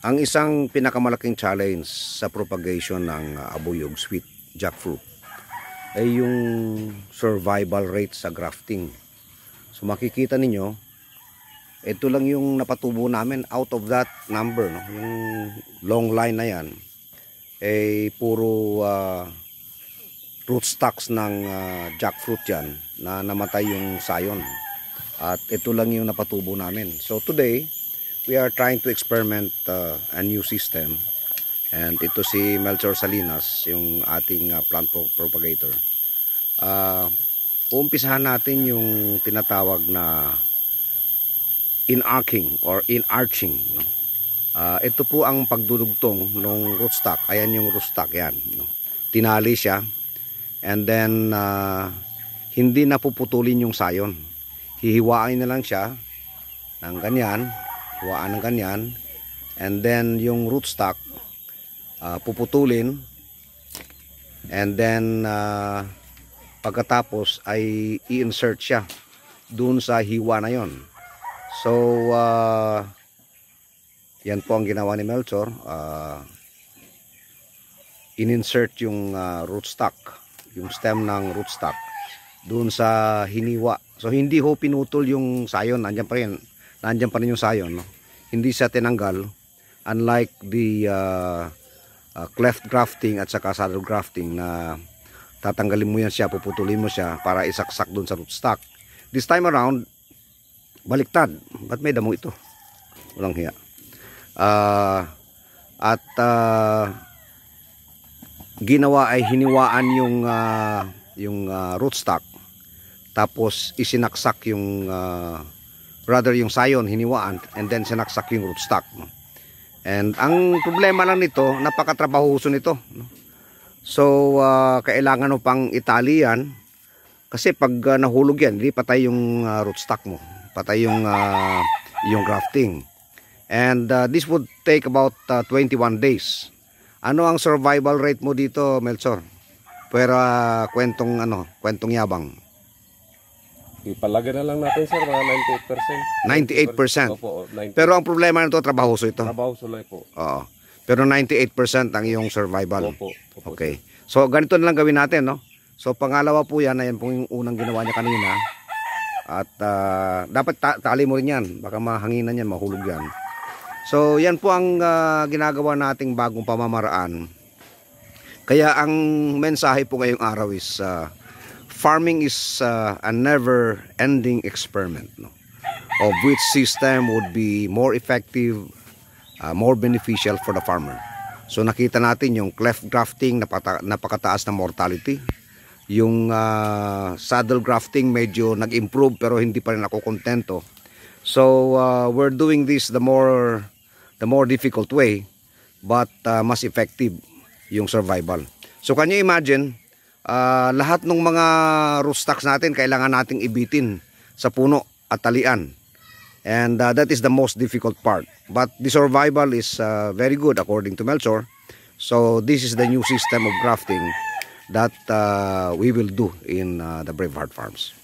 Ang isang pinakamalaking challenge sa propagation ng uh, abuyog sweet jackfruit ay yung survival rate sa grafting. So makikita ninyo, ito lang yung napatubo namin out of that number. No? Yung long line na yan, ay eh, puro uh, rootstocks ng uh, jackfruit yan na namatay yung sayon. At ito lang yung napatubo namin. So today, we are trying to experiment uh, a new system. And ito si Melchor Salinas, yung ating uh, plant propagator. Uh, uumpisahan natin yung tinatawag na inarching or inarching. No? Uh, ito po ang pagdudugtong ng rootstock. Ayan yung rootstock, yan. No? Tinali siya. And then, uh, hindi napuputulin yung sayon. Hihiwain na lang siya ng ganyan huwaan ng kanyan and then yung rootstock uh, ah, puputulin and then uh, pagkatapos ay i-insert siya dun sa hiwa na yon so uh, yan po ang ginawa ni Melchor uh, in-insert yung uh, rootstock yung stem ng rootstock dun sa hiniwa so hindi ho pinutol yung sayon nandiyan pa rin nandiyan pa rin yung sayon no? hindi siya tinanggal unlike the uh, uh, cleft grafting at saka saddle grafting na tatanggalin mo yan siya, puputulin mo siya para isaksak dun sa rootstock. This time around, baliktad. Ba't may damo ito? Walang hiya. Uh, at uh, ginawa ay hiniwaan yung uh, yung uh, rootstock tapos isinaksak yung uh, rather yung sayon hiniwaan and then sinaksak yung rootstock no? and ang problema lang nito napakatrabahuso nito no? so uh, kailangan mo pang italian kasi pag uh, nahulog yan hindi patay yung uh, rootstock mo patay yung uh, yung grafting and uh, this would take about uh, 21 days ano ang survival rate mo dito Melchor pero uh, kwentong ano kwentong yabang Ipalagay na lang natin sir na 98%. 98%? Opo, 98%. Pero ang problema nito, trabahoso ito? Trabahoso lang po. Oo. Pero 98% ang iyong survival. Opo. opo okay. So ganito na lang gawin natin, no? So pangalawa po yan, ayan po yung unang ginawa niya kanina. At uh, dapat ta tali mo rin yan. Baka mahanginan yan, mahulog yan. So yan po ang uh, ginagawa nating bagong pamamaraan. Kaya ang mensahe po ngayong araw is... Uh, farming is uh, a never-ending experiment no? of which system would be more effective, uh, more beneficial for the farmer. So nakita natin yung cleft grafting, napakataas na mortality. Yung uh, saddle grafting medyo nag-improve pero hindi pa rin ako kontento. So uh, we're doing this the more the more difficult way but uh, mas effective yung survival. So can you imagine uh, lahat ng mga rootstocks natin kailangan nating ibitin sa puno at talian. And uh, that is the most difficult part. But the survival is uh, very good according to Melchor. So this is the new system of grafting that uh, we will do in uh, the Braveheart Farms.